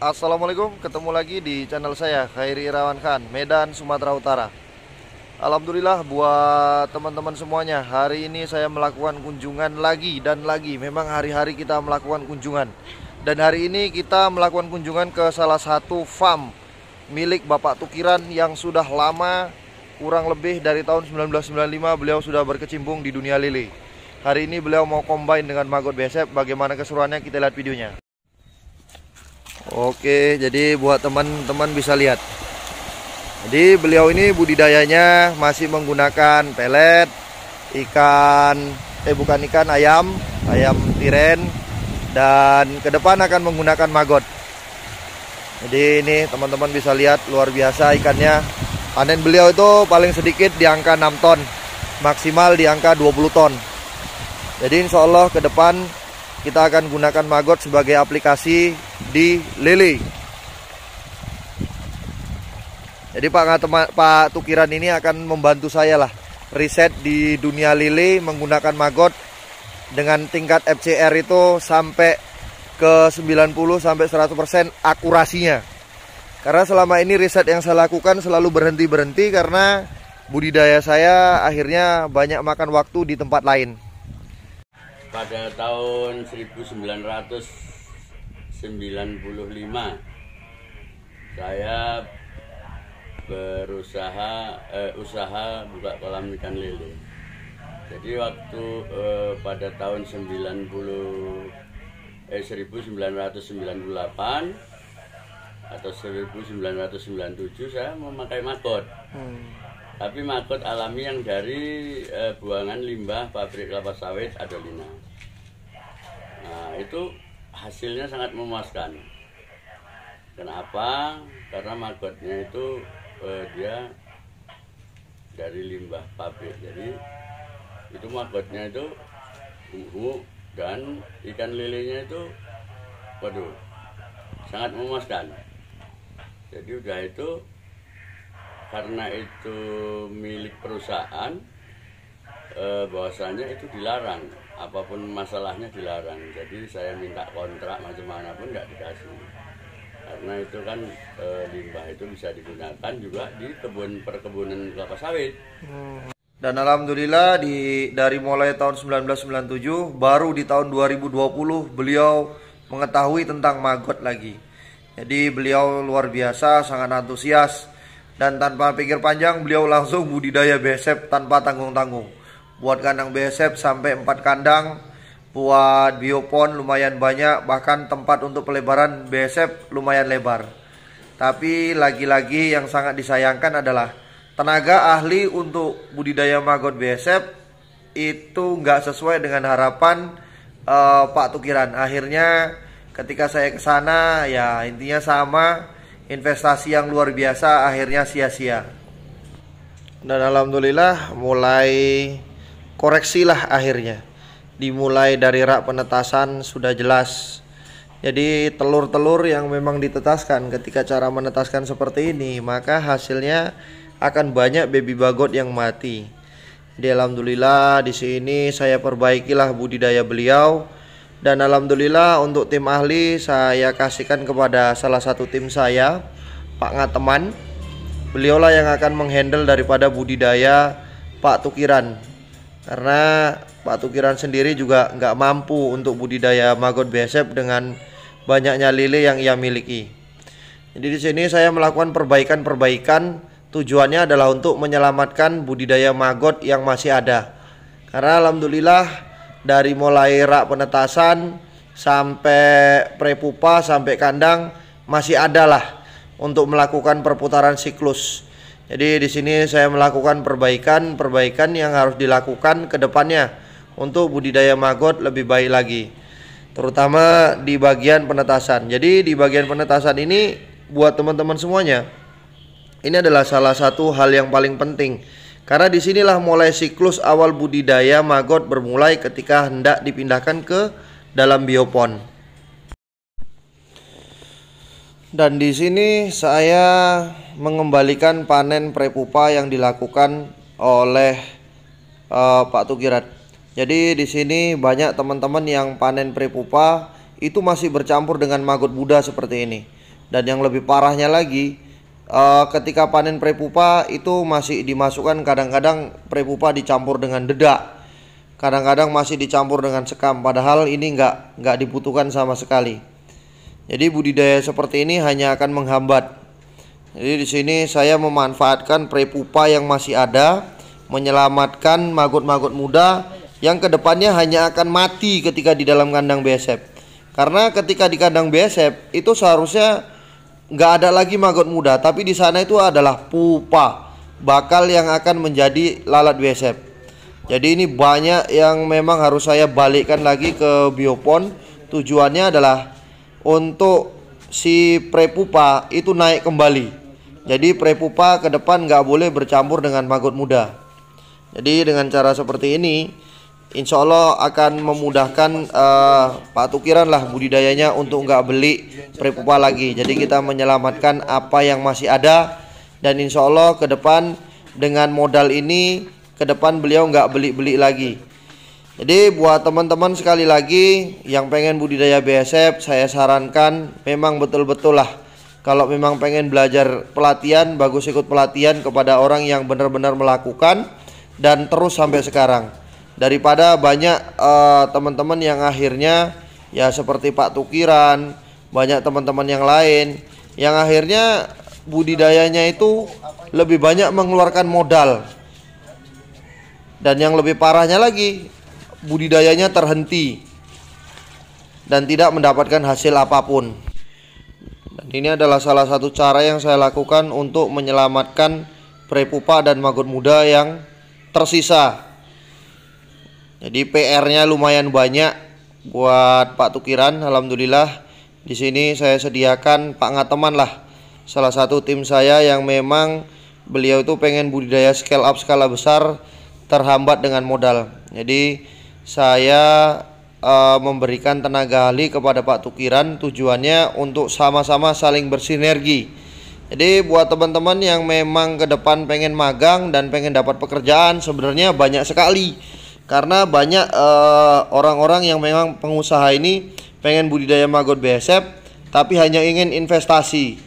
Assalamualaikum, ketemu lagi di channel saya Khairi Irawan Khan, Medan, Sumatera Utara Alhamdulillah buat teman-teman semuanya Hari ini saya melakukan kunjungan lagi dan lagi Memang hari-hari kita melakukan kunjungan Dan hari ini kita melakukan kunjungan ke salah satu farm Milik Bapak Tukiran yang sudah lama Kurang lebih dari tahun 1995 beliau sudah berkecimpung di dunia lili. Hari ini beliau mau combine dengan Magot Besep Bagaimana keseruannya kita lihat videonya Oke, jadi buat teman-teman bisa lihat. Jadi beliau ini budidayanya masih menggunakan pelet ikan eh bukan ikan ayam, ayam tiren dan ke depan akan menggunakan magot. Jadi ini teman-teman bisa lihat luar biasa ikannya. Panen beliau itu paling sedikit di angka 6 ton, maksimal di angka 20 ton. Jadi insya Allah ke depan kita akan gunakan Magot sebagai aplikasi di Lele. Jadi Pak, Pak Tukiran ini akan membantu saya lah riset di dunia Lele menggunakan Magot dengan tingkat FCR itu sampai ke 90 sampai 100% akurasinya. Karena selama ini riset yang saya lakukan selalu berhenti-berhenti karena budidaya saya akhirnya banyak makan waktu di tempat lain pada tahun 1995 saya berusaha eh, usaha buka kolam ikan lele. Jadi waktu eh, pada tahun 90 eh 1998 atau 1997 saya memakai makot. Hmm tapi makut alami yang dari eh, buangan limbah pabrik kelapa sawit Adolina. Nah, itu hasilnya sangat memuaskan. Kenapa? Karena magotnya itu eh, dia dari limbah pabrik. Jadi itu magotnya itu uhu dan ikan lelenya itu waduh sangat memuaskan. Jadi udah itu karena itu milik perusahaan eh, bahwasanya itu dilarang apapun masalahnya dilarang jadi saya minta kontrak macam mana pun nggak dikasih karena itu kan e, limbah itu bisa digunakan juga di kebun perkebunan kelapa sawit hmm. dan alhamdulillah di dari mulai tahun 1997 baru di tahun 2020 beliau mengetahui tentang maggot lagi jadi beliau luar biasa sangat antusias dan tanpa pikir panjang beliau langsung budidaya besep tanpa tanggung-tanggung Buat kandang besep sampai 4 kandang Buat biopon lumayan banyak Bahkan tempat untuk pelebaran besep lumayan lebar Tapi lagi-lagi yang sangat disayangkan adalah Tenaga ahli untuk budidaya magot besep Itu nggak sesuai dengan harapan uh, Pak Tukiran Akhirnya ketika saya ke sana ya intinya sama investasi yang luar biasa akhirnya sia-sia. Dan alhamdulillah mulai koreksi lah akhirnya. Dimulai dari rak penetasan sudah jelas. Jadi telur-telur yang memang ditetaskan ketika cara menetaskan seperti ini, maka hasilnya akan banyak baby bagot yang mati. Jadi alhamdulillah di sini saya perbaikilah budidaya beliau dan alhamdulillah untuk tim ahli saya kasihkan kepada salah satu tim saya Pak Ngateman beliaulah yang akan menghandle daripada budidaya Pak Tukiran karena Pak Tukiran sendiri juga nggak mampu untuk budidaya magot besep dengan banyaknya lele yang ia miliki jadi di sini saya melakukan perbaikan-perbaikan tujuannya adalah untuk menyelamatkan budidaya magot yang masih ada karena alhamdulillah dari mulai rak penetasan sampai prepupa sampai kandang masih ada lah untuk melakukan perputaran siklus. Jadi di sini saya melakukan perbaikan-perbaikan yang harus dilakukan ke depannya untuk budidaya maggot lebih baik lagi. Terutama di bagian penetasan. Jadi di bagian penetasan ini buat teman-teman semuanya ini adalah salah satu hal yang paling penting karena disinilah mulai siklus awal budidaya maggot bermulai ketika hendak dipindahkan ke dalam biopon. Dan di sini saya mengembalikan panen prepupa yang dilakukan oleh uh, Pak Tukirat. Jadi di sini banyak teman-teman yang panen prepupa itu masih bercampur dengan maggot Buddha seperti ini. Dan yang lebih parahnya lagi, Eh, ketika panen prepupa itu masih dimasukkan kadang-kadang prepupa dicampur dengan dedak kadang-kadang masih dicampur dengan sekam padahal ini nggak nggak dibutuhkan sama sekali jadi budidaya seperti ini hanya akan menghambat jadi di sini saya memanfaatkan prepupa yang masih ada menyelamatkan maggot-maggot muda yang kedepannya hanya akan mati ketika di dalam kandang BSF karena ketika di kandang BSF itu seharusnya nggak ada lagi maggot muda, tapi di sana itu adalah pupa bakal yang akan menjadi lalat besep Jadi ini banyak yang memang harus saya balikkan lagi ke biopon. Tujuannya adalah untuk si prepupa itu naik kembali. Jadi prepupa ke depan nggak boleh bercampur dengan maggot muda. Jadi dengan cara seperti ini Insya Allah akan memudahkan uh, eh, Pak Tukiran lah budidayanya untuk nggak beli prepupa lagi. Jadi kita menyelamatkan apa yang masih ada dan insya Allah ke depan dengan modal ini ke depan beliau nggak beli-beli lagi. Jadi buat teman-teman sekali lagi yang pengen budidaya BSF saya sarankan memang betul-betul lah kalau memang pengen belajar pelatihan bagus ikut pelatihan kepada orang yang benar-benar melakukan dan terus sampai sekarang daripada banyak teman eh, teman-teman yang akhirnya ya seperti Pak Tukiran, banyak teman-teman yang lain yang akhirnya budidayanya itu lebih banyak mengeluarkan modal. Dan yang lebih parahnya lagi, budidayanya terhenti dan tidak mendapatkan hasil apapun. Dan ini adalah salah satu cara yang saya lakukan untuk menyelamatkan prepupa dan maggot muda yang tersisa jadi PR-nya lumayan banyak buat Pak Tukiran. Alhamdulillah di sini saya sediakan Pak Ngateman lah. Salah satu tim saya yang memang beliau itu pengen budidaya scale up skala besar terhambat dengan modal. Jadi saya e, memberikan tenaga ahli kepada Pak Tukiran tujuannya untuk sama-sama saling bersinergi. Jadi buat teman-teman yang memang ke depan pengen magang dan pengen dapat pekerjaan sebenarnya banyak sekali karena banyak eh, orang-orang uh, yang memang pengusaha ini pengen budidaya maggot BSF tapi hanya ingin investasi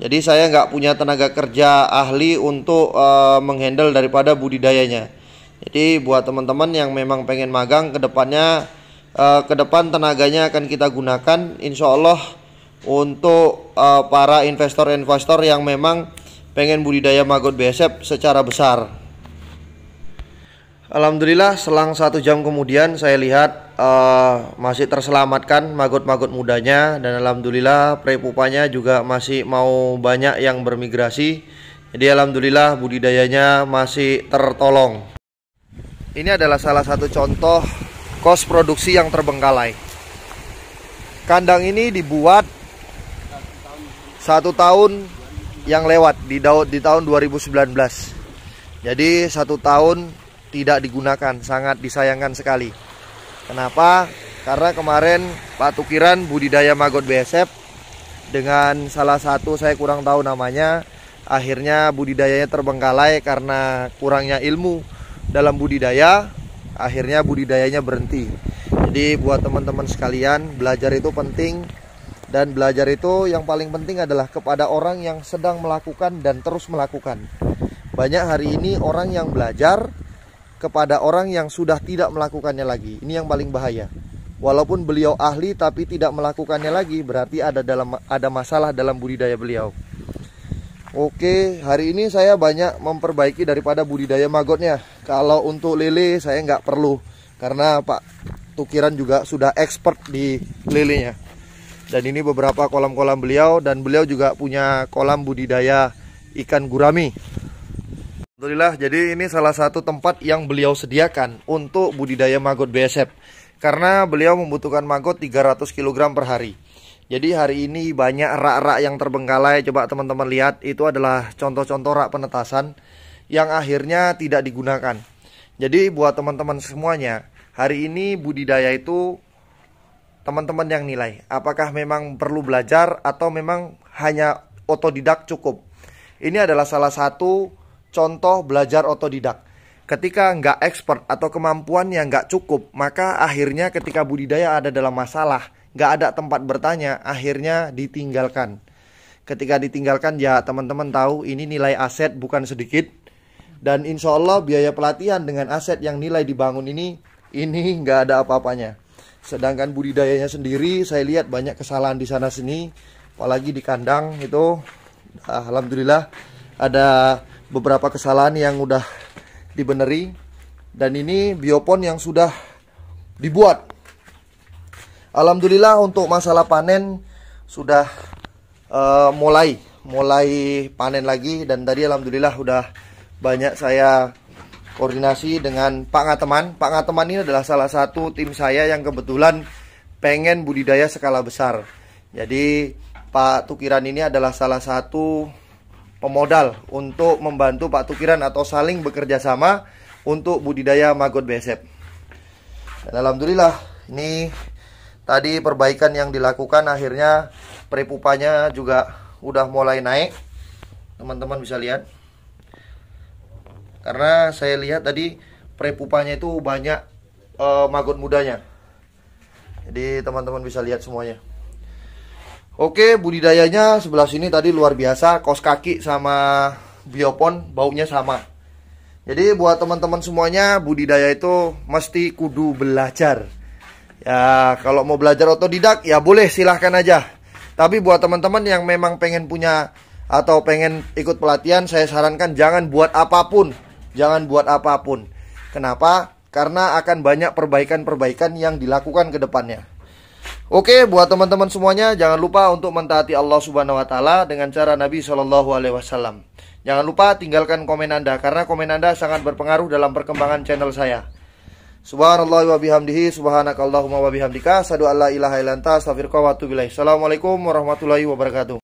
jadi saya nggak punya tenaga kerja ahli untuk uh, menghandle daripada budidayanya jadi buat teman-teman yang memang pengen magang kedepannya uh, eh, ke depan tenaganya akan kita gunakan insya Allah untuk uh, para investor-investor yang memang pengen budidaya maggot BSF secara besar Alhamdulillah selang satu jam kemudian saya lihat uh, masih terselamatkan magot-magot mudanya dan alhamdulillah prepupanya juga masih mau banyak yang bermigrasi. Jadi alhamdulillah budidayanya masih tertolong. Ini adalah salah satu contoh kos produksi yang terbengkalai. Kandang ini dibuat satu tahun yang lewat di, di tahun 2019. Jadi satu tahun tidak digunakan, sangat disayangkan sekali. Kenapa? Karena kemarin Pak Tukiran budidaya magot BSF dengan salah satu saya kurang tahu namanya, akhirnya budidayanya terbengkalai karena kurangnya ilmu dalam budidaya, akhirnya budidayanya berhenti. Jadi buat teman-teman sekalian, belajar itu penting dan belajar itu yang paling penting adalah kepada orang yang sedang melakukan dan terus melakukan. Banyak hari ini orang yang belajar kepada orang yang sudah tidak melakukannya lagi. Ini yang paling bahaya. Walaupun beliau ahli tapi tidak melakukannya lagi, berarti ada dalam ada masalah dalam budidaya beliau. Oke, hari ini saya banyak memperbaiki daripada budidaya magotnya. Kalau untuk lele saya nggak perlu karena Pak Tukiran juga sudah expert di lelenya. Dan ini beberapa kolam-kolam beliau dan beliau juga punya kolam budidaya ikan gurami. Alhamdulillah, jadi ini salah satu tempat yang beliau sediakan untuk budidaya maggot BSF karena beliau membutuhkan maggot 300 kg per hari. Jadi hari ini banyak rak-rak yang terbengkalai, coba teman-teman lihat itu adalah contoh-contoh rak penetasan yang akhirnya tidak digunakan. Jadi buat teman-teman semuanya, hari ini budidaya itu teman-teman yang nilai apakah memang perlu belajar atau memang hanya otodidak cukup. Ini adalah salah satu Contoh belajar otodidak. Ketika nggak expert atau kemampuan yang nggak cukup, maka akhirnya ketika budidaya ada dalam masalah, nggak ada tempat bertanya, akhirnya ditinggalkan. Ketika ditinggalkan ya teman-teman tahu ini nilai aset bukan sedikit. Dan insya Allah biaya pelatihan dengan aset yang nilai dibangun ini, ini nggak ada apa-apanya. Sedangkan budidayanya sendiri saya lihat banyak kesalahan di sana sini, apalagi di kandang itu. Alhamdulillah ada beberapa kesalahan yang udah dibeneri dan ini biopon yang sudah dibuat Alhamdulillah untuk masalah panen sudah uh, mulai mulai panen lagi dan tadi Alhamdulillah udah banyak saya koordinasi dengan Pak Ngateman Pak Ngateman ini adalah salah satu tim saya yang kebetulan pengen budidaya skala besar jadi Pak Tukiran ini adalah salah satu pemodal untuk membantu Pak Tukiran atau saling bekerja sama untuk budidaya maggot besep. Dan alhamdulillah ini tadi perbaikan yang dilakukan akhirnya prepupanya juga udah mulai naik. Teman-teman bisa lihat. Karena saya lihat tadi prepupanya itu banyak uh, maggot mudanya. Jadi teman-teman bisa lihat semuanya. Oke, budidayanya sebelah sini tadi luar biasa, kos kaki sama biopon baunya sama. Jadi buat teman-teman semuanya budidaya itu mesti kudu belajar. Ya, kalau mau belajar otodidak ya boleh silahkan aja. Tapi buat teman-teman yang memang pengen punya atau pengen ikut pelatihan, saya sarankan jangan buat apapun. Jangan buat apapun. Kenapa? Karena akan banyak perbaikan-perbaikan yang dilakukan ke depannya. Oke, buat teman-teman semuanya jangan lupa untuk mentaati Allah Subhanahu wa taala dengan cara Nabi Shallallahu alaihi wasallam. Jangan lupa tinggalkan komen Anda karena komen Anda sangat berpengaruh dalam perkembangan channel saya. Subhanallah wa bihamdihi subhanakallahumma wa bihamdika asyhadu an la ilaha illa anta astaghfiruka wa Assalamualaikum warahmatullahi wabarakatuh.